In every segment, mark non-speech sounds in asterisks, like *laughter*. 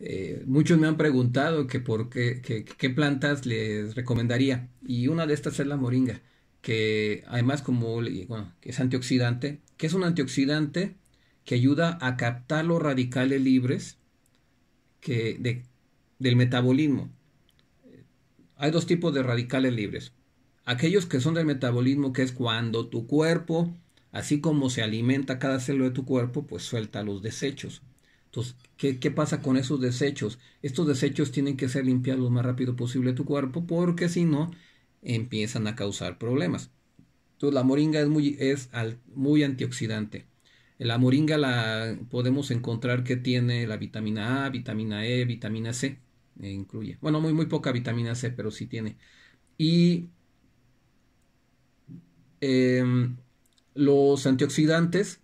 Eh, muchos me han preguntado que por qué, plantas les recomendaría y una de estas es la moringa, que además como es antioxidante, que es un antioxidante que ayuda a captar los radicales libres que del metabolismo. Hay dos tipos de radicales libres. Aquellos que son del metabolismo, que es cuando tu cuerpo, así como se alimenta cada célula de tu cuerpo, pues suelta los desechos. Entonces, ¿qué, pasa con esos desechos? Estos desechos tienen que ser limpiados lo más rápido posible tu cuerpo porque si no, empiezan a causar problemas. Entonces, la moringa es muy, es muy antioxidante. La moringa la podemos encontrar que tiene la vitamina A, vitamina E, vitamina C, e incluye. Bueno, muy, muy poca vitamina C, pero sí tiene. Y em, los antioxidantes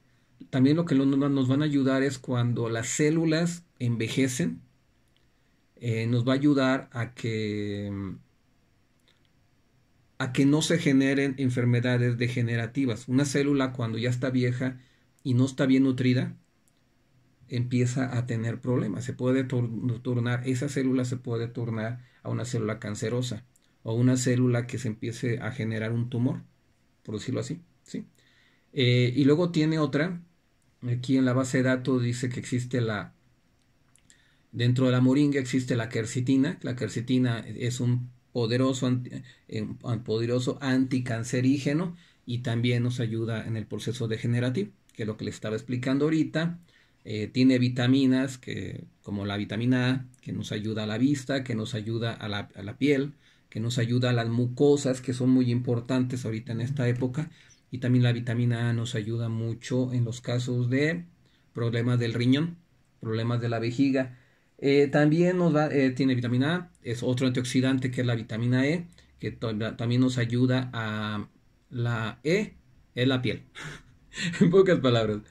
también lo que nos van a ayudar es cuando las células envejecen, eh, nos va a ayudar a que, a que no se generen enfermedades degenerativas. Una célula cuando ya está vieja y no está bien nutrida, empieza a tener problemas. Se puede tornar, esa célula se puede tornar a una célula cancerosa o una célula que se empiece a generar un tumor, por decirlo así. ¿sí? Eh, y luego tiene otra Aquí en la base de datos dice que existe la... Dentro de la moringa existe la quercitina. La quercitina es un poderoso, eh, poderoso anticancerígeno y también nos ayuda en el proceso degenerativo, que es lo que le estaba explicando ahorita. Eh, tiene vitaminas que, como la vitamina A, que nos ayuda a la vista, que nos ayuda a la, a la piel, que nos ayuda a las mucosas, que son muy importantes ahorita en esta época y también la vitamina A nos ayuda mucho en los casos de problemas del riñón, problemas de la vejiga. Eh, también nos va eh, tiene vitamina A, es otro antioxidante que es la vitamina E, que también nos ayuda a la E, es la piel. *laughs* en pocas palabras.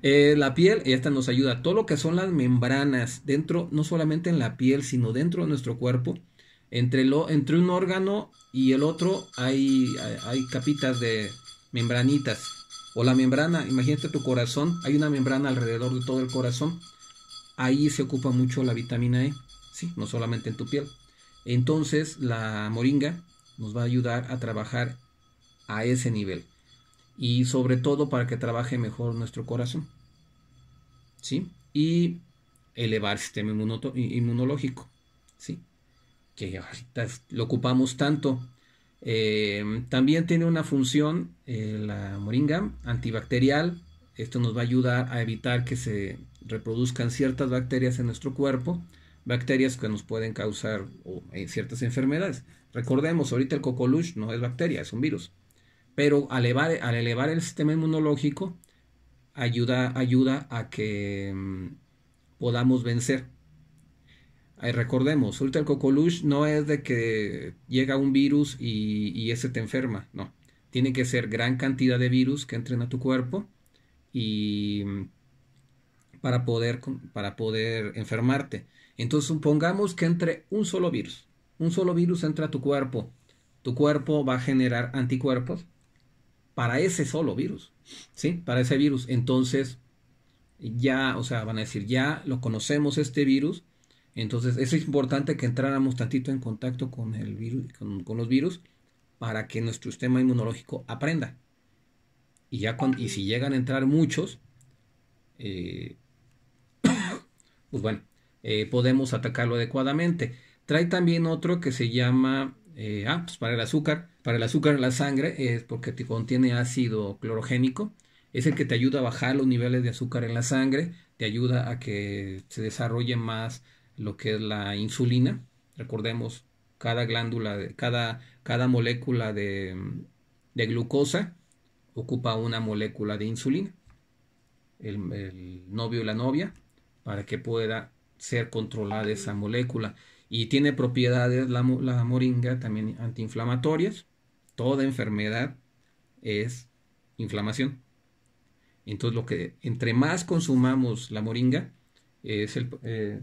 Eh, la piel, esta nos ayuda. a Todo lo que son las membranas dentro, no solamente en la piel, sino dentro de nuestro cuerpo. Entre, lo, entre un órgano y el otro hay, hay capitas de, membranitas. O la membrana, imagínate tu corazón, hay una membrana alrededor de todo el corazón. Ahí se ocupa mucho la vitamina E, ¿sí? no solamente en tu piel. Entonces la moringa nos va a ayudar a trabajar a ese nivel. Y sobre todo para que trabaje mejor nuestro corazón. ¿Sí? Y elevar el sistema inmunológico. ¿Sí? Que ahorita lo ocupamos tanto eh, también tiene una función, eh, la moringa, antibacterial. Esto nos va a ayudar a evitar que se reproduzcan ciertas bacterias en nuestro cuerpo, bacterias que nos pueden causar eh, ciertas enfermedades. Recordemos, ahorita el luch no es bacteria, es un virus. Pero al elevar, el sistema inmunológico, ayuda, ayuda a que mm, podamos vencer recordemos, Ultra Cocoluche no es de que llega un virus y, ese te enferma, no. Tiene que ser gran cantidad de virus que entren a tu cuerpo y para poder, para poder enfermarte. Entonces supongamos que entre un solo virus, un solo virus entra a tu cuerpo, tu cuerpo va a generar anticuerpos para ese solo virus, ¿sí? Para ese virus. Entonces ya, o sea, van a decir, ya lo conocemos este virus, entonces, es importante que entráramos tantito en contacto con, el virus, con, los virus para que nuestro sistema inmunológico aprenda. Y, ya y si llegan a entrar muchos, eh, *coughs* pues bueno, eh, podemos atacarlo adecuadamente. Trae también otro que se llama, eh, ah, pues para el azúcar, para el azúcar en la sangre, es porque contiene ácido clorogénico, es el que te ayuda a bajar los niveles de azúcar en la sangre, te ayuda a que se desarrolle más lo que es la insulina. Recordemos, cada glándula, cada, cada molécula de, glucosa ocupa una molécula de insulina. El, novio y la novia para que pueda ser controlada esa molécula. Y tiene propiedades la, moringa también antiinflamatorias. Toda enfermedad es inflamación. Entonces, lo que entre más consumamos la moringa, es el, eh,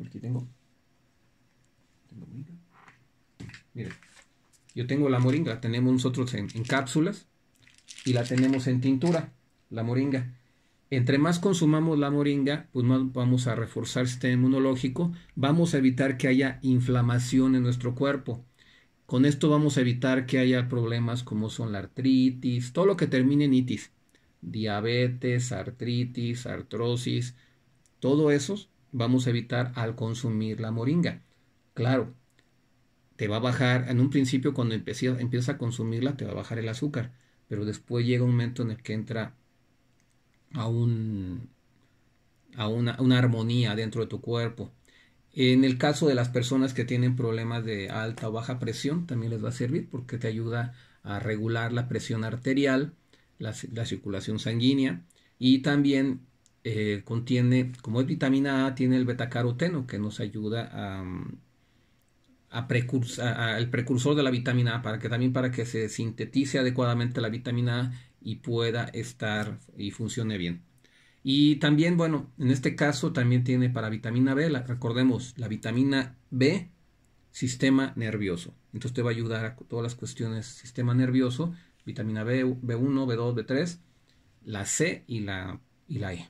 porque tengo. Tengo moringa. Miren, yo tengo la moringa, tenemos nosotros en, cápsulas y la tenemos en tintura, la moringa. Entre más consumamos la moringa, pues más vamos a reforzar el sistema inmunológico, vamos a evitar que haya inflamación en nuestro cuerpo. Con esto vamos a evitar que haya problemas como son la artritis, todo lo que termine en itis, diabetes, artritis, artrosis, todo eso vamos a evitar al consumir la moringa. Claro, te va a bajar, en un principio cuando empiezas a consumirla te va a bajar el azúcar, pero después llega un momento en el que entra a, un, a una, armonía dentro de tu cuerpo. En el caso de las personas que tienen problemas de alta o baja presión, también les va a servir porque te ayuda a regular la presión arterial, la, la circulación sanguínea y también eh, contiene, como es vitamina A, tiene el betacaroteno que nos ayuda mm, a, el precursor de la vitamina A, para que también para que se sintetice adecuadamente la vitamina A y pueda estar y funcione bien. Y también, bueno, en este caso también tiene para vitamina B, recordemos, la vitamina B, sistema nervioso. Entonces te va a ayudar a todas las cuestiones sistema nervioso, vitamina B, B1, B2, B3, la C y la, y la E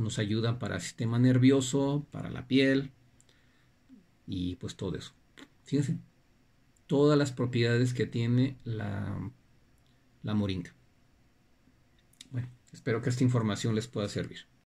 nos ayudan para el sistema nervioso, para la piel y pues todo eso. Fíjense, todas las propiedades que tiene la, la moringa. Bueno, espero que esta información les pueda servir.